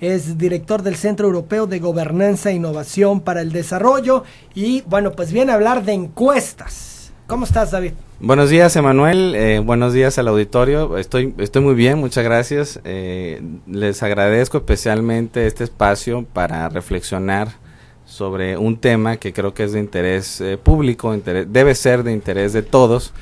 Es director del Centro Europeo de Gobernanza e Innovación para el Desarrollo y bueno, pues viene a hablar de encuestas. ¿Cómo estás, David? Buenos días, Emanuel. Eh, buenos días al auditorio. Estoy, estoy muy bien, muchas gracias. Eh, les agradezco especialmente este espacio para reflexionar sobre un tema que creo que es de interés eh, público, debe ser de interés de todos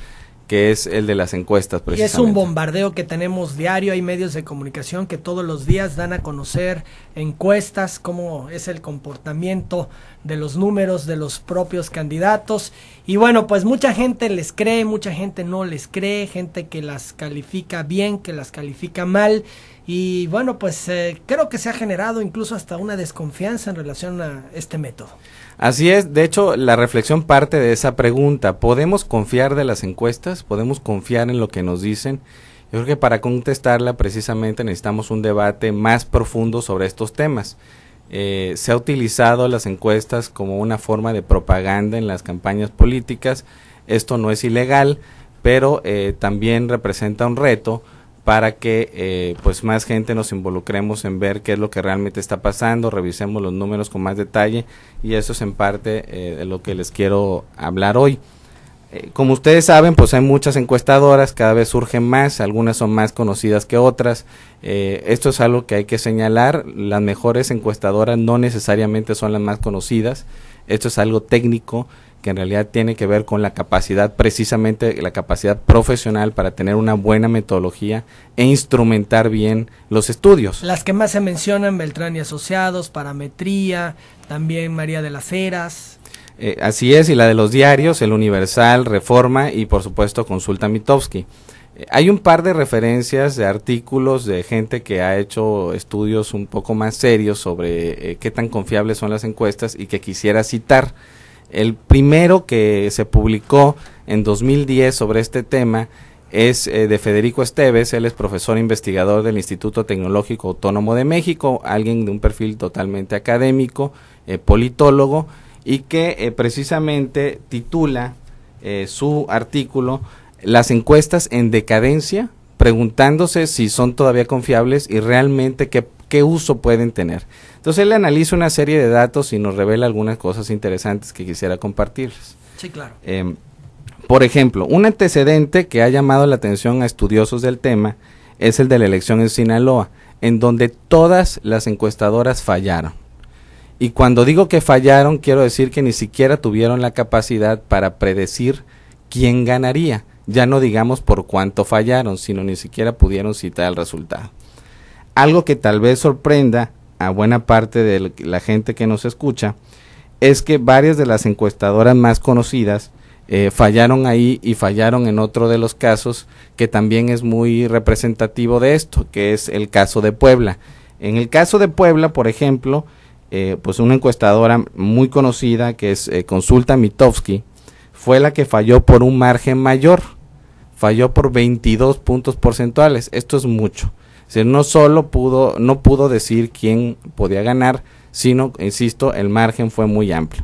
que es el de las encuestas. Precisamente. Y es un bombardeo que tenemos diario, hay medios de comunicación que todos los días dan a conocer encuestas, cómo es el comportamiento de los números de los propios candidatos. Y bueno, pues mucha gente les cree, mucha gente no les cree, gente que las califica bien, que las califica mal. Y bueno, pues eh, creo que se ha generado incluso hasta una desconfianza en relación a este método. Así es, de hecho la reflexión parte de esa pregunta, ¿podemos confiar de las encuestas? ¿Podemos confiar en lo que nos dicen? Yo creo que para contestarla precisamente necesitamos un debate más profundo sobre estos temas. Eh, se ha utilizado las encuestas como una forma de propaganda en las campañas políticas. Esto no es ilegal, pero eh, también representa un reto para que eh, pues más gente nos involucremos en ver qué es lo que realmente está pasando, revisemos los números con más detalle y eso es en parte de lo que les quiero hablar hoy. Eh, como ustedes saben, pues hay muchas encuestadoras, cada vez surgen más, algunas son más conocidas que otras. Eh, esto es algo que hay que señalar, las mejores encuestadoras no necesariamente son las más conocidas, esto es algo técnico que en realidad tiene que ver con la capacidad, precisamente la capacidad profesional para tener una buena metodología e instrumentar bien los estudios. Las que más se mencionan, Beltrán y Asociados, Parametría, también María de las Heras. Eh, así es, y la de los diarios, El Universal, Reforma y por supuesto Consulta Mitofsky. Eh, hay un par de referencias, de artículos de gente que ha hecho estudios un poco más serios sobre eh, qué tan confiables son las encuestas y que quisiera citar. El primero que se publicó en 2010 sobre este tema es de Federico Esteves, él es profesor investigador del Instituto Tecnológico Autónomo de México, alguien de un perfil totalmente académico, politólogo, y que eh, precisamente titula eh, su artículo Las encuestas en decadencia, preguntándose si son todavía confiables y realmente qué, uso pueden tener. Entonces él analiza una serie de datos y nos revela algunas cosas interesantes que quisiera compartirles. Sí, claro. Em, por ejemplo, un antecedente que ha llamado la atención a estudiosos del tema es el de la elección en Sinaloa, en donde todas las encuestadoras fallaron. Y cuando digo que fallaron, quiero decir que ni siquiera tuvieron la capacidad para predecir quién ganaría. Ya no digamos por cuánto fallaron, sino ni siquiera pudieron citar el resultado. Algo que tal vez sorprenda a buena parte de la gente que nos escucha es que varias de las encuestadoras más conocidas eh, fallaron ahí y fallaron en otro de los casos que también es muy representativo de esto, que es el caso de Puebla. En el caso de Puebla, por ejemplo, eh, pues una encuestadora muy conocida que es eh, Consulta Mitofsky, fue la que falló por un margen mayor, falló por 22 puntos porcentuales, esto es mucho. O no solo pudo, no pudo decir quién podía ganar, sino, insisto, el margen fue muy amplio.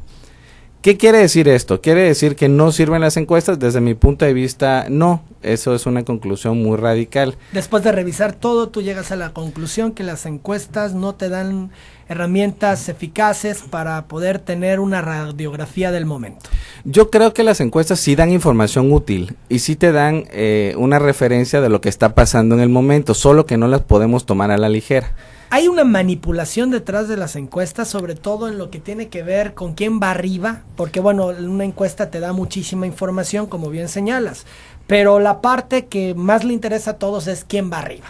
¿Qué quiere decir esto? Quiere decir que no sirven las encuestas, desde mi punto de vista no, eso es una conclusión muy radical. Después de revisar todo, tú llegas a la conclusión que las encuestas no te dan herramientas eficaces para poder tener una radiografía del momento. Yo creo que las encuestas sí dan información útil y sí te dan eh, una referencia de lo que está pasando en el momento, solo que no las podemos tomar a la ligera. Hay una manipulación detrás de las encuestas, sobre todo en lo que tiene que ver con quién va arriba, porque bueno, una encuesta te da muchísima información, como bien señalas, pero la parte que más le interesa a todos es quién va arriba.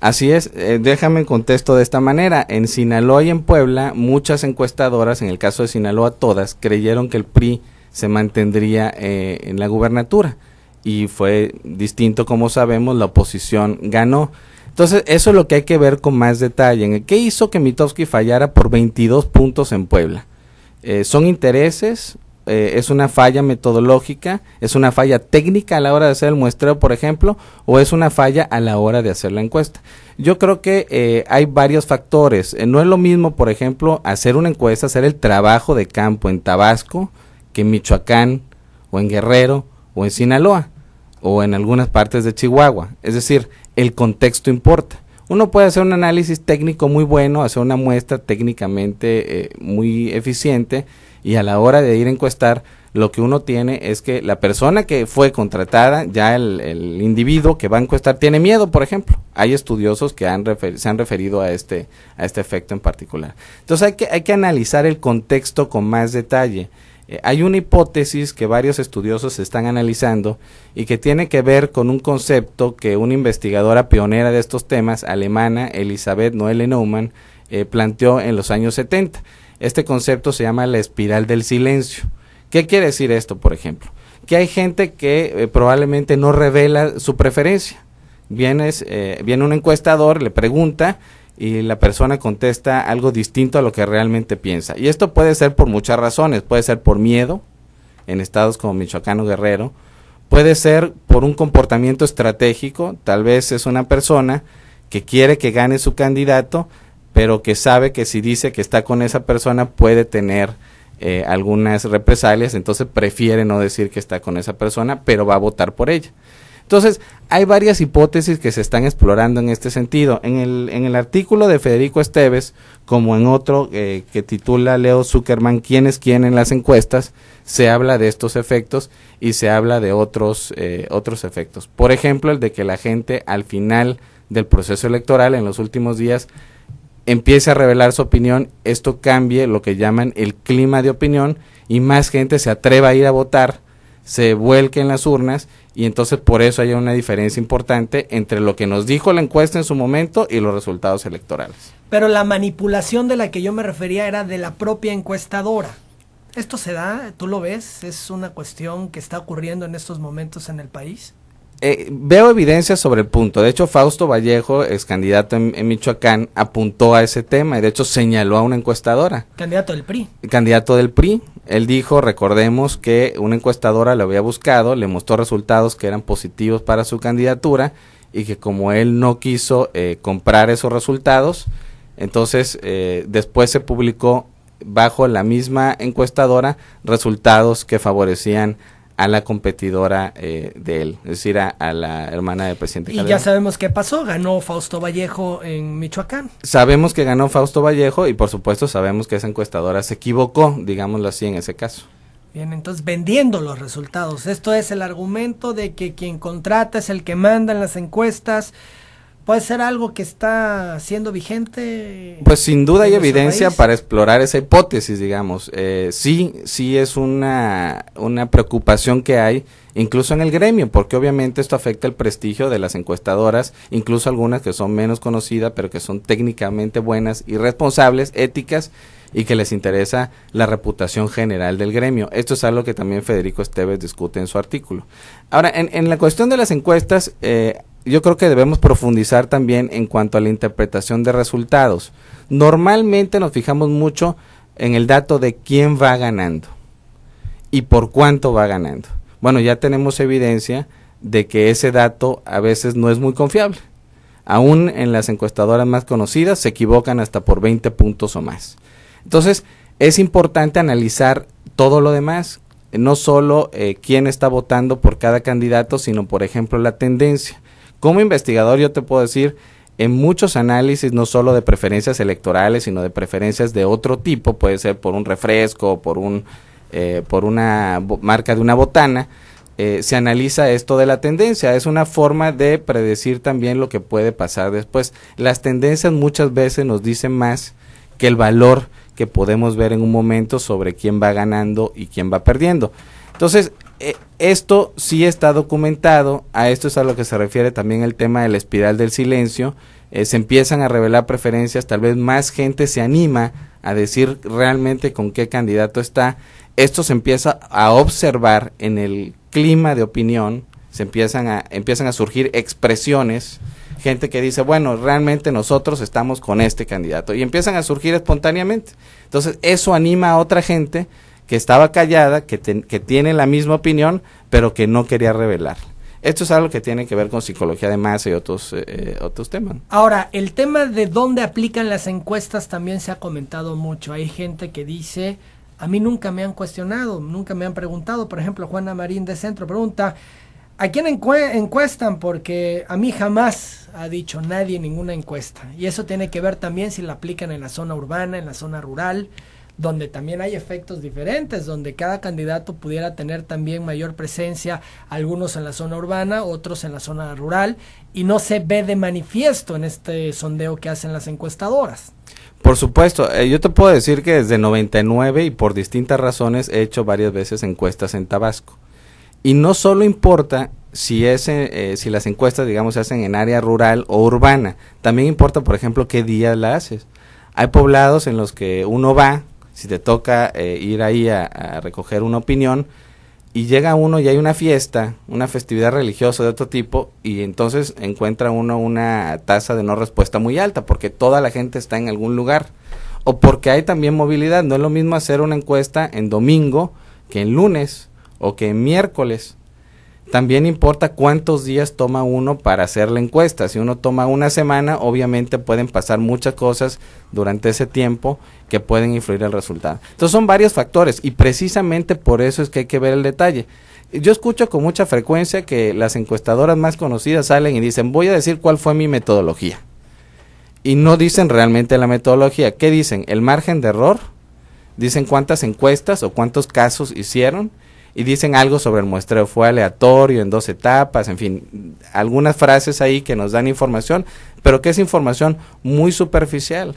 Así es, eh, déjame en contexto de esta manera. En Sinaloa y en Puebla, muchas encuestadoras, en el caso de Sinaloa todas, creyeron que el PRI se mantendría eh, en la gubernatura. Y fue distinto, como sabemos, la oposición ganó. Entonces, eso es lo que hay que ver con más detalle. ¿Qué hizo que Mitofsky fallara por 22 puntos en Puebla? Eh, ¿Son intereses eh, es una falla metodológica, es una falla técnica a la hora de hacer el muestreo, por ejemplo, o es una falla a la hora de hacer la encuesta. Yo creo que eh, hay varios factores. Eh, no es lo mismo, por ejemplo, hacer una encuesta, hacer el trabajo de campo en Tabasco, que en Michoacán, o en Guerrero, o en Sinaloa, o en algunas partes de Chihuahua. Es decir, el contexto importa. Uno puede hacer un análisis técnico muy bueno, hacer una muestra técnicamente eh, muy eficiente y a la hora de ir a encuestar, lo que uno tiene es que la persona que fue contratada, ya el, individuo que va a encuestar, tiene miedo, por ejemplo. Hay estudiosos que han se han referido a este, a este efecto en particular. Entonces hay que, hay que analizar el contexto con más detalle. Eh, hay una hipótesis que varios estudiosos están analizando y que tiene que ver con un concepto que una investigadora pionera de estos temas, alemana Elisabeth Noelle Neumann, eh, planteó en los años 70. Este concepto se llama la espiral del silencio. ¿Qué quiere decir esto, por ejemplo? Que hay gente que eh, probablemente no revela su preferencia. viene un encuestador, le pregunta y la persona contesta algo distinto a lo que realmente piensa. Y esto puede ser por muchas razones, puede ser por miedo en estados como Michoacán o Guerrero, puede ser por un comportamiento estratégico, tal vez es una persona que quiere que gane su candidato, pero que sabe que si dice que está con esa persona puede tener eh, algunas represalias, entonces prefiere no decir que está con esa persona, pero va a votar por ella. Entonces, hay varias hipótesis que se están explorando en este sentido. En el, artículo de Federico Esteves, como en otro eh, que titula Leo Zuckerman, ¿quién es quién en las encuestas? Se habla de estos efectos y se habla de otros, eh, otros efectos. Por ejemplo, el de que la gente al final del proceso electoral, en los últimos días, empiece a revelar su opinión, esto cambie lo que llaman el clima de opinión y más gente se atreva a ir a votar, se vuelque en las urnas y entonces por eso hay una diferencia importante entre lo que nos dijo la encuesta en su momento y los resultados electorales. Pero la manipulación de la que yo me refería era de la propia encuestadora. ¿Esto se da? ¿Tú lo ves? ¿Es una cuestión que está ocurriendo en estos momentos en el país? Eh, veo evidencia sobre el punto. De hecho, Fausto Vallejo, ex candidato en, Michoacán, apuntó a ese tema y de hecho señaló a una encuestadora. Candidato del PRI. Candidato del PRI. Él dijo, recordemos que una encuestadora lo había buscado, le mostró resultados que eran positivos para su candidatura y que como él no quiso eh, comprar esos resultados, entonces eh, después se publicó bajo la misma encuestadora resultados que favorecían a la competidora eh, de él, es decir, a, la hermana del presidente. Y ya sabemos qué pasó, ganó Fausto Vallejo en Michoacán. Sabemos que ganó Fausto Vallejo y por supuesto sabemos que esa encuestadora se equivocó, digámoslo así, en ese caso. Bien, entonces vendiendo los resultados. Esto es el argumento de que quien contrata es el que manda en las encuestas ¿Puede ser algo que está siendo vigente? Pues sin duda hay evidencia para explorar esa hipótesis, digamos. Eh, sí, sí es una, una preocupación que hay, incluso en el gremio, porque obviamente esto afecta el prestigio de las encuestadoras, incluso algunas que son menos conocidas, pero que son técnicamente buenas y responsables, éticas, y que les interesa la reputación general del gremio. Esto es algo que también Federico Esteves discute en su artículo. Ahora, en, la cuestión de las encuestas, eh, yo creo que debemos profundizar también en cuanto a la interpretación de resultados. Normalmente nos fijamos mucho en el dato de quién va ganando y por cuánto va ganando. Bueno, ya tenemos evidencia de que ese dato a veces no es muy confiable. Aún en las encuestadoras más conocidas se equivocan hasta por 20 puntos o más. Entonces, es importante analizar todo lo demás, no solo eh, quién está votando por cada candidato, sino por ejemplo la tendencia. Como investigador yo te puedo decir, en muchos análisis, no solo de preferencias electorales, sino de preferencias de otro tipo, puede ser por un refresco, por, un, eh, por una marca de una botana, eh, se analiza esto de la tendencia. Es una forma de predecir también lo que puede pasar después. Las tendencias muchas veces nos dicen más que el valor que podemos ver en un momento sobre quién va ganando y quién va perdiendo. Entonces, eh, esto sí está documentado, a esto es a lo que se refiere también el tema de la espiral del silencio, eh, se empiezan a revelar preferencias, tal vez más gente se anima a decir realmente con qué candidato está, esto se empieza a observar en el clima de opinión, se empiezan a, empiezan a surgir expresiones, gente que dice, bueno, realmente nosotros estamos con este candidato, y empiezan a surgir espontáneamente. Entonces, eso anima a otra gente que estaba callada, que, que tiene la misma opinión, pero que no quería revelar. Esto es algo que tiene que ver con psicología de masa y otros, eh, eh, otros temas. Ahora, el tema de dónde aplican las encuestas también se ha comentado mucho. Hay gente que dice, a mí nunca me han cuestionado, nunca me han preguntado. Por ejemplo, Juana Marín de Centro pregunta, ¿a quién encuestan? Porque a mí jamás ha dicho nadie ninguna encuesta. Y eso tiene que ver también si la aplican en la zona urbana, en la zona rural donde también hay efectos diferentes, donde cada candidato pudiera tener también mayor presencia, algunos en la zona urbana, otros en la zona rural, y no se ve de manifiesto en este sondeo que hacen las encuestadoras. Por supuesto, eh, yo te puedo decir que desde 99 y por distintas razones he hecho varias veces encuestas en Tabasco. Y no solo importa si, es, eh, eh, si las encuestas, digamos, se hacen en área rural o urbana, también importa, por ejemplo, qué día la haces. Hay poblados en los que uno va, si te toca eh, ir ahí a, a, recoger una opinión y llega uno y hay una fiesta, una festividad religiosa de otro tipo y entonces encuentra uno una tasa de no respuesta muy alta porque toda la gente está en algún lugar o porque hay también movilidad, no es lo mismo hacer una encuesta en domingo que en lunes o que en miércoles también importa cuántos días toma uno para hacer la encuesta. Si uno toma una semana, obviamente pueden pasar muchas cosas durante ese tiempo que pueden influir el resultado. Entonces son varios factores y precisamente por eso es que hay que ver el detalle. Yo escucho con mucha frecuencia que las encuestadoras más conocidas salen y dicen, voy a decir cuál fue mi metodología. Y no dicen realmente la metodología. ¿Qué dicen? El margen de error. Dicen cuántas encuestas o cuántos casos hicieron y dicen algo sobre el muestreo. Fue aleatorio, en dos etapas, en fin, algunas frases ahí que nos dan información, pero que es información muy superficial.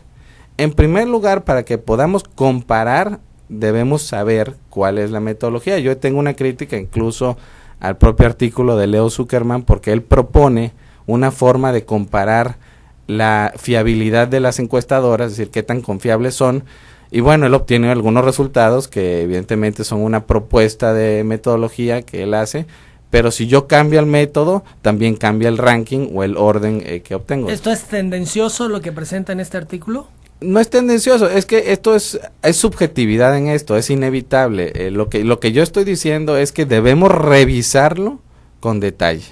En primer lugar, para que podamos comparar, debemos saber cuál es la metodología. Yo tengo una crítica incluso al propio artículo de Leo Zuckerman porque él propone una forma de comparar la fiabilidad de las encuestadoras, es decir, qué tan confiables son, y bueno, él obtiene algunos resultados que evidentemente son una propuesta de metodología que él hace, pero si yo cambio el método, también cambia el ranking o el orden eh, que obtengo. ¿Esto es tendencioso lo que presenta en este artículo? No es tendencioso, es que esto es, es subjetividad en esto, es inevitable. Eh, lo, que, lo que yo estoy diciendo es que debemos revisarlo con detalle,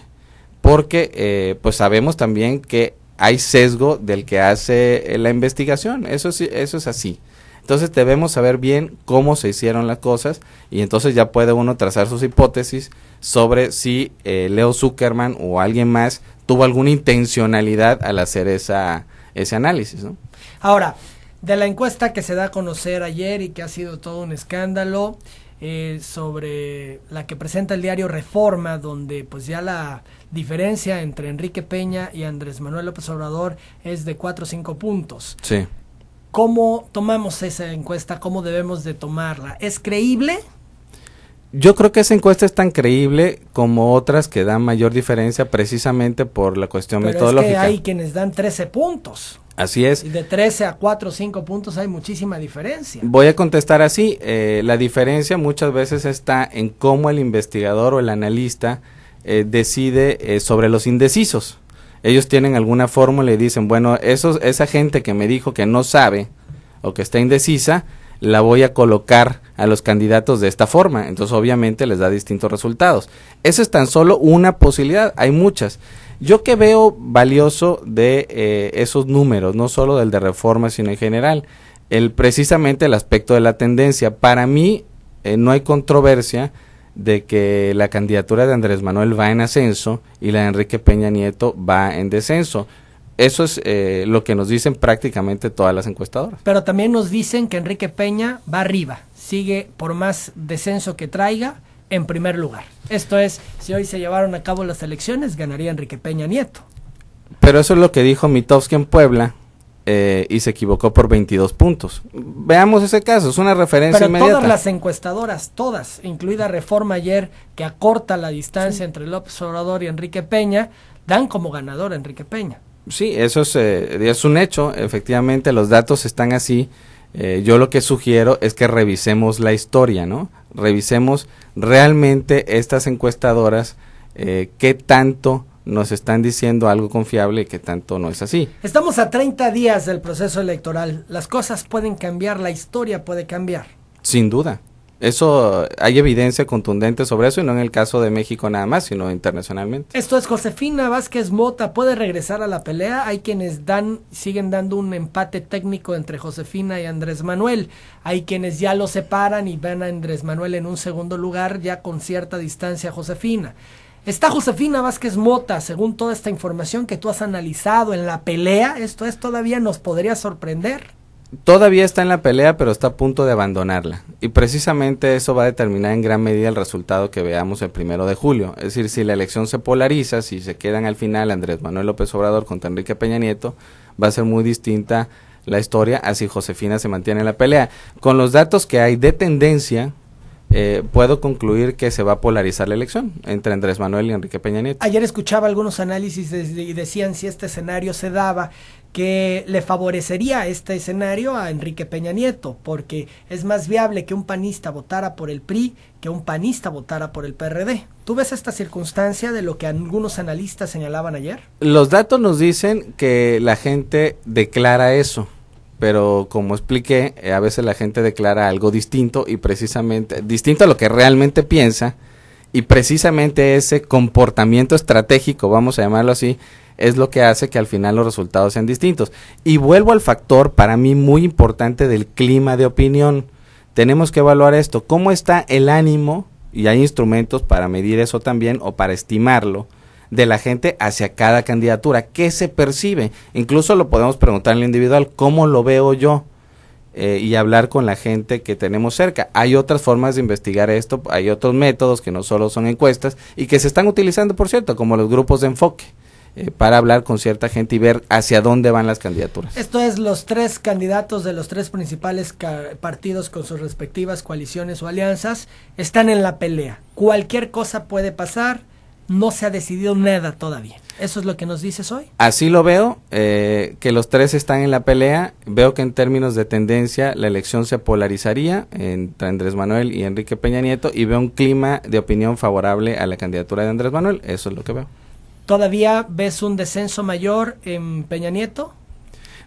porque eh, pues sabemos también que hay sesgo del que hace la investigación, eso, sí, eso es así. Entonces debemos saber bien cómo se hicieron las cosas y entonces ya puede uno trazar sus hipótesis sobre si eh, Leo Zuckerman o alguien más tuvo alguna intencionalidad al hacer esa, ese análisis. Ahora, de la encuesta que se da a conocer ayer y que ha sido todo un escándalo, eh, sobre la que presenta el diario Reforma, donde pues ya la diferencia entre Enrique Peña y Andrés Manuel López Obrador es de 4 o 5 puntos. Sí. ¿Cómo tomamos esa encuesta? ¿Cómo debemos de tomarla? ¿Es creíble? Yo creo que esa encuesta es tan creíble como otras que dan mayor diferencia precisamente por la cuestión metodológica. Es que hay quienes dan 13 puntos. Así es. Y de 13 a 4 o 5 puntos hay muchísima diferencia. Voy a contestar así. Eh, la diferencia muchas veces está en cómo el investigador o el analista eh, decide eh, sobre los indecisos ellos tienen alguna fórmula y dicen, bueno, eso, esa gente que me dijo que no sabe o que está indecisa, la voy a colocar a los candidatos de esta forma. Entonces, obviamente, les da distintos resultados. Esa es tan solo una posibilidad, hay muchas. Yo que veo valioso de eh, esos números, no solo del de reforma, sino en general, el, precisamente el aspecto de la tendencia. Para mí, eh, no hay controversia de que la candidatura de Andrés Manuel va en ascenso y la de Enrique Peña Nieto va en descenso. Eso es eh, lo que nos dicen prácticamente todas las encuestadoras. Pero también nos dicen que Enrique Peña va arriba, sigue por más descenso que traiga en primer lugar. Esto es, si hoy se llevaron a cabo las elecciones, ganaría Enrique Peña Nieto. Pero eso es lo que dijo Mitowski en Puebla, eh, y se equivocó por 22 puntos. Veamos ese caso, es una referencia Pero todas las encuestadoras, todas, incluida Reforma ayer, que acorta la distancia entre López Obrador y Enrique Peña, dan como ganador a Enrique Peña. Sí, eso es, eh, es un hecho, efectivamente los datos están así. Eh, yo lo que sugiero es que revisemos la historia, ¿no? Revisemos realmente estas encuestadoras, qué tanto nos están diciendo algo confiable que tanto no es así. Estamos a 30 días del proceso electoral. Las cosas pueden cambiar, la historia puede cambiar. Sin duda. Eso hay evidencia contundente sobre eso y no en el caso de México nada más, sino internacionalmente. Esto es Josefina Vázquez Mota puede regresar a la pelea. Hay quienes dan siguen dando un empate técnico entre Josefina y Andrés Manuel. Hay quienes ya lo separan y ven a Andrés Manuel en un segundo lugar ya con cierta distancia a Josefina. Está Josefina Vázquez Mota, según toda esta información que tú has analizado en la pelea, esto es todavía nos podría sorprender. Todavía está en la pelea, pero está a punto de abandonarla. Y precisamente eso va a determinar en gran medida el resultado que veamos el primero de julio. Es decir, si la elección se polariza, si se quedan al final Andrés Manuel López Obrador contra Enrique Peña Nieto, va a ser muy distinta la historia así Josefina se mantiene en la pelea. Con los datos que hay de tendencia, eh, puedo concluir que se va a polarizar la elección entre Andrés Manuel y Enrique Peña Nieto. Ayer escuchaba algunos análisis y decían si este escenario se daba que le favorecería este escenario a Enrique Peña Nieto, porque es más viable que un panista votara por el PRI que un panista votara por el PRD. ¿Tú ves esta circunstancia de lo que algunos analistas señalaban ayer? Los datos nos dicen que la gente declara eso pero como expliqué, eh, a veces la gente declara algo distinto y precisamente, distinto a lo que realmente piensa, y precisamente ese comportamiento estratégico, vamos a llamarlo así, es lo que hace que al final los resultados sean distintos. Y vuelvo al factor para mí muy importante del clima de opinión. Tenemos que evaluar esto, cómo está el ánimo, y hay instrumentos para medir eso también o para estimarlo, de la gente hacia cada candidatura. ¿Qué se percibe? Incluso lo podemos preguntar en individual, ¿cómo lo veo yo? Eh, y hablar con la gente que tenemos cerca. Hay otras formas de investigar esto, hay otros métodos que no solo son encuestas y que se están utilizando, por cierto, como los grupos de enfoque eh, para hablar con cierta gente y ver hacia dónde van las candidaturas. Esto es los tres candidatos de los tres principales partidos con sus respectivas coaliciones o alianzas están en la pelea. Cualquier cosa puede pasar no se ha decidido nada todavía. ¿Eso es lo que nos dices hoy? Así lo veo, eh, que los tres están en la pelea. Veo que en términos de tendencia la elección se polarizaría entre Andrés Manuel y Enrique Peña Nieto y veo un clima de opinión favorable a la candidatura de Andrés Manuel. Eso es lo que veo. ¿Todavía ves un descenso mayor en Peña Nieto?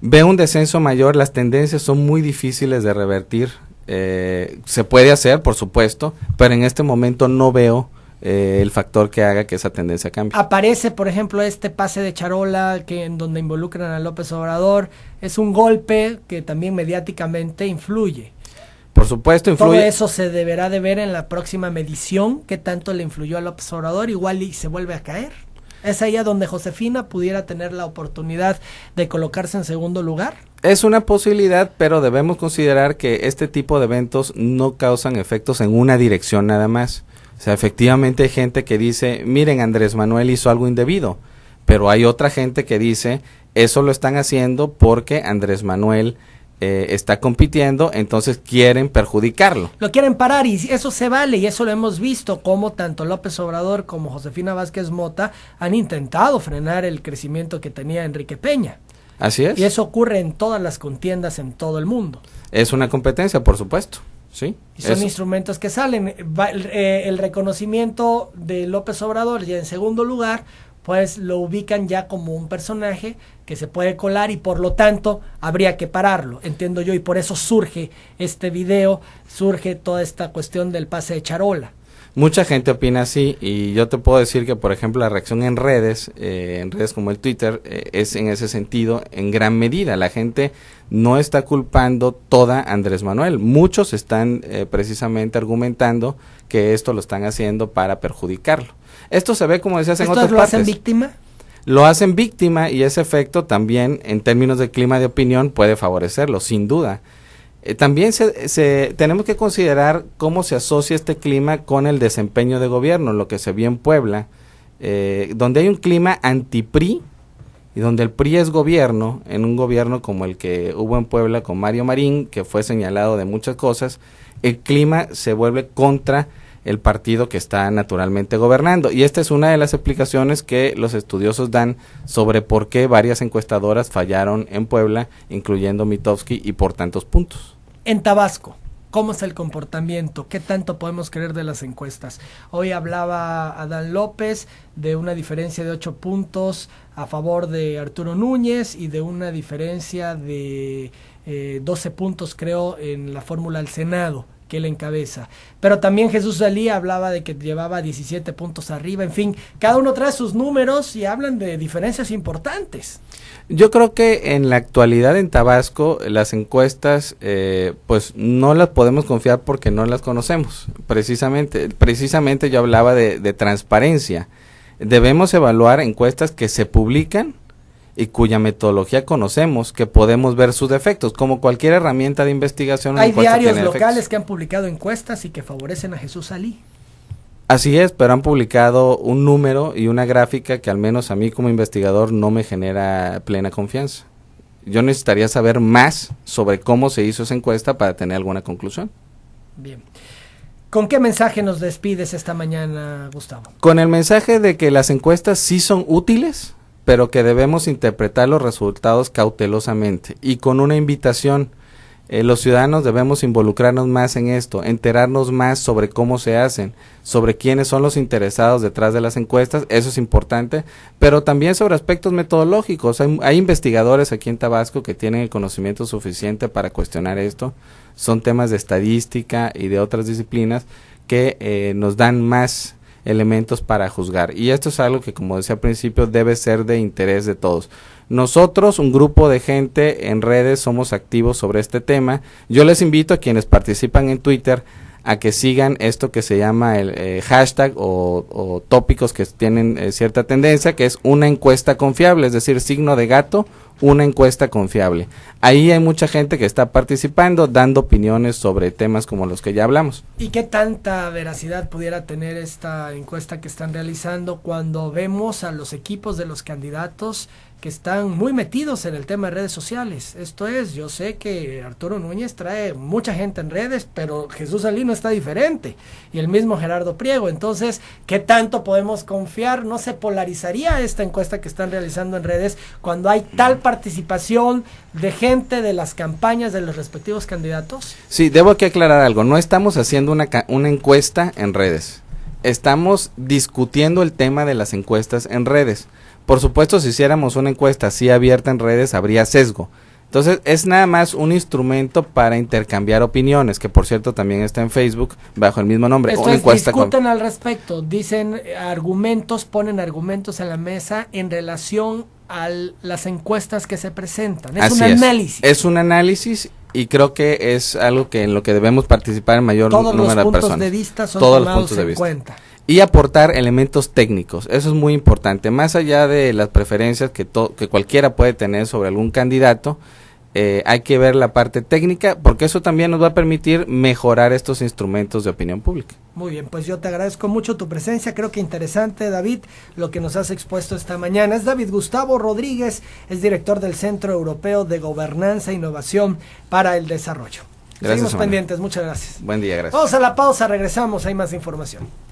Veo un descenso mayor, las tendencias son muy difíciles de revertir. Eh, se puede hacer, por supuesto, pero en este momento no veo eh, el factor que haga que esa tendencia cambie. Aparece, por ejemplo, este pase de charola que en donde involucran a López Obrador, es un golpe que también mediáticamente influye. Por supuesto, influye. Todo eso se deberá de ver en la próxima medición, que tanto le influyó a López Obrador igual y se vuelve a caer. ¿Es ahí a donde Josefina pudiera tener la oportunidad de colocarse en segundo lugar? Es una posibilidad, pero debemos considerar que este tipo de eventos no causan efectos en una dirección nada más. O sea, efectivamente hay gente que dice, miren, Andrés Manuel hizo algo indebido, pero hay otra gente que dice, eso lo están haciendo porque Andrés Manuel eh, está compitiendo, entonces quieren perjudicarlo. Lo quieren parar y eso se vale y eso lo hemos visto como tanto López Obrador como Josefina Vázquez Mota han intentado frenar el crecimiento que tenía Enrique Peña. Así es. Y eso ocurre en todas las contiendas en todo el mundo. Es una competencia, por supuesto. Y son instrumentos que salen. Eh, el reconocimiento de López Obrador y en segundo lugar, pues lo ubican ya como un personaje que se puede colar y por lo tanto habría que pararlo, entiendo yo, y por eso surge este video, surge toda esta cuestión del pase de charola. Mucha gente opina así y yo te puedo decir que, por ejemplo, la reacción en redes, eh, en redes como el Twitter, eh, es en ese sentido en gran medida. La gente no está culpando toda a Andrés Manuel. Muchos están eh, precisamente argumentando que esto lo están haciendo para perjudicarlo. Esto se ve, como decías, en otras lo hacen víctima? Lo hacen víctima y ese efecto también, en términos de clima de opinión, puede favorecerlo, sin duda. Eh, también se, tenemos que considerar cómo se asocia este clima con el desempeño de gobierno, lo que se vio en Puebla, eh, donde hay un clima anti-PRI y donde el PRI es gobierno, en un gobierno como el que hubo en Puebla con Mario Marín, que fue señalado de muchas cosas, el clima se vuelve contra el partido que está naturalmente gobernando. Y esta es una de las explicaciones que los estudiosos dan sobre por qué varias encuestadoras fallaron en Puebla, incluyendo Mitofsky, y por tantos puntos. En Tabasco, ¿cómo es el comportamiento? ¿Qué tanto podemos creer de las encuestas? Hoy hablaba Adán López de una diferencia de 8 puntos a favor de Arturo Núñez y de una diferencia de eh, 12 puntos, creo, en la fórmula al Senado que él encabeza. Pero también Jesús Salí hablaba de que llevaba 17 puntos arriba, en fin, cada uno trae sus números y hablan de diferencias importantes. Yo creo que en la actualidad en Tabasco las encuestas eh, pues no las podemos confiar porque no las conocemos. Precisamente, precisamente yo hablaba de transparencia. Debemos evaluar encuestas que se publican y cuya metodología conocemos, que podemos ver sus defectos, como cualquier herramienta de investigación. Hay diarios locales que han publicado encuestas y que favorecen a Jesús Salí. Así es, pero han publicado un número y una gráfica que al menos a mí como investigador no me genera plena confianza. Yo necesitaría saber más sobre cómo se hizo esa encuesta para tener alguna conclusión. Bien. ¿Con qué mensaje nos despides esta mañana, Gustavo? Con el mensaje de que las encuestas sí son útiles, pero que debemos interpretar los resultados cautelosamente y con una invitación. Eh, los ciudadanos debemos involucrarnos más en esto, enterarnos más sobre cómo se hacen, sobre quiénes son los interesados detrás de las encuestas, eso es importante, pero también sobre aspectos metodológicos. Hay, investigadores aquí en Tabasco que tienen el conocimiento suficiente para cuestionar esto. Son temas de estadística y de otras disciplinas que eh, nos dan más elementos para juzgar. Y esto es algo que, como decía al principio, debe ser de interés de todos. Nosotros, un grupo de gente en redes, somos activos sobre este tema. Yo les invito a quienes participan en Twitter a que sigan esto que se llama el eh, hashtag o, tópicos que tienen eh, cierta tendencia, que es una encuesta confiable, es decir, signo de gato una encuesta confiable. Ahí hay mucha gente que está participando, dando opiniones sobre temas como los que ya hablamos. ¿Y qué tanta veracidad pudiera tener esta encuesta que están realizando cuando vemos a los equipos de los candidatos? que están muy metidos en el tema de redes sociales. Esto es, yo sé que Arturo Núñez trae mucha gente en redes, pero Jesús Salino está diferente y el mismo Gerardo Priego. Entonces, ¿qué tanto podemos confiar? No se polarizaría esta encuesta que están realizando en redes cuando hay tal mm. participación de gente de las campañas de los respectivos candidatos. Sí, debo aquí aclarar algo. No estamos haciendo una, una encuesta en redes. Estamos discutiendo el tema de las encuestas en redes por supuesto, si hiciéramos una encuesta así abierta en redes, habría sesgo. Entonces, es nada más un instrumento para intercambiar opiniones, que por cierto también está en Facebook bajo el mismo nombre. Esto una discuten al respecto, dicen eh, argumentos, ponen argumentos a la mesa en relación a las encuestas que se presentan. Es un análisis. Es. un análisis y creo que es algo que en lo que debemos participar en mayor número de personas. Todos los puntos de vista son tomados los puntos de vista. en cuenta y aportar elementos técnicos. Eso es muy importante. Más allá de las preferencias que, que cualquiera puede tener sobre algún candidato, eh, hay que ver la parte técnica porque eso también nos va a permitir mejorar estos instrumentos de opinión pública. Muy bien, pues yo te agradezco mucho tu presencia, creo que interesante David lo que nos has expuesto esta mañana. Es David Gustavo Rodríguez, es director del Centro Europeo de Gobernanza e Innovación para el Desarrollo. Gracias, Seguimos pendientes, muchas gracias. Buen día, gracias. Vamos a la pausa, regresamos, hay más información.